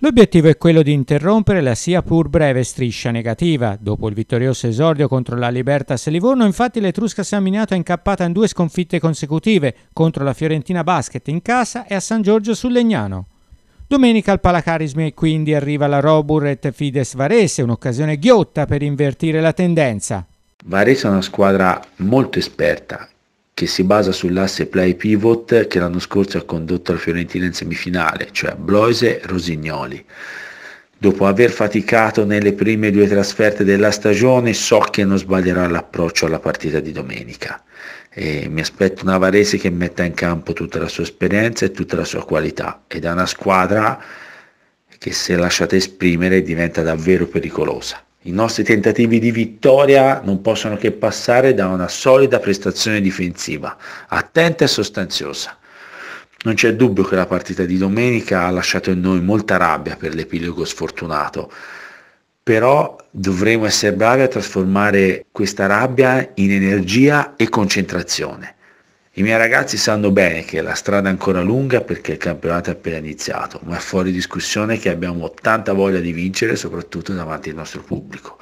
L'obiettivo è quello di interrompere la sia pur breve striscia negativa. Dopo il vittorioso esordio contro la Libertas Livorno, infatti l'Etrusca San Samminato è incappata in due sconfitte consecutive contro la Fiorentina Basket in casa e a San Giorgio sul Legnano. Domenica al Palacarismi quindi arriva la Roburet Fides Varese, un'occasione ghiotta per invertire la tendenza. Varese è una squadra molto esperta che si basa sull'asse play-pivot che l'anno scorso ha condotto al Fiorentina in semifinale, cioè Bloise-Rosignoli. Dopo aver faticato nelle prime due trasferte della stagione, so che non sbaglierà l'approccio alla partita di domenica. E mi aspetto una Varese che metta in campo tutta la sua esperienza e tutta la sua qualità ed è una squadra che se lasciate esprimere diventa davvero pericolosa. I nostri tentativi di vittoria non possono che passare da una solida prestazione difensiva, attenta e sostanziosa. Non c'è dubbio che la partita di domenica ha lasciato in noi molta rabbia per l'epilogo sfortunato, però dovremo essere bravi a trasformare questa rabbia in energia e concentrazione. I miei ragazzi sanno bene che la strada è ancora lunga perché il campionato è appena iniziato, ma è fuori discussione che abbiamo tanta voglia di vincere soprattutto davanti al nostro pubblico.